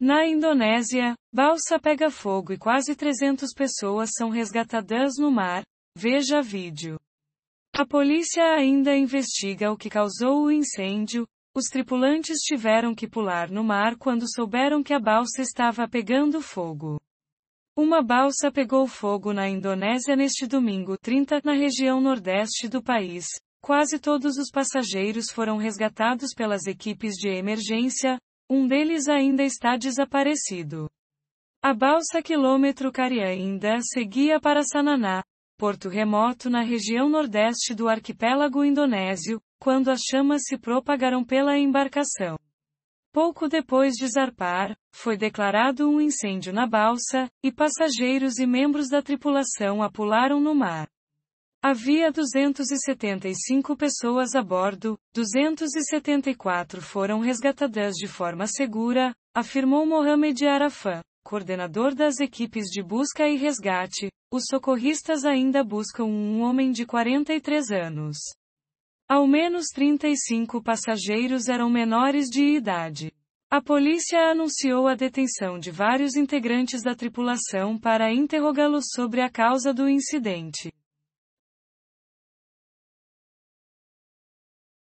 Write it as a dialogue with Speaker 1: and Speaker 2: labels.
Speaker 1: Na Indonésia, balsa pega fogo e quase 300 pessoas são resgatadas no mar. Veja vídeo. A polícia ainda investiga o que causou o incêndio. Os tripulantes tiveram que pular no mar quando souberam que a balsa estava pegando fogo. Uma balsa pegou fogo na Indonésia neste domingo 30, na região nordeste do país. Quase todos os passageiros foram resgatados pelas equipes de emergência, um deles ainda está desaparecido. A balsa quilômetro Cariainda seguia para Sananá, porto remoto na região nordeste do arquipélago indonésio, quando as chamas se propagaram pela embarcação. Pouco depois de zarpar, foi declarado um incêndio na balsa, e passageiros e membros da tripulação a pularam no mar. Havia 275 pessoas a bordo, 274 foram resgatadas de forma segura, afirmou Mohamed Arafat, coordenador das equipes de busca e resgate. Os socorristas ainda buscam um homem de 43 anos. Ao menos 35 passageiros eram menores de idade. A polícia anunciou a detenção de vários integrantes da tripulação para interrogá-los sobre a causa do incidente.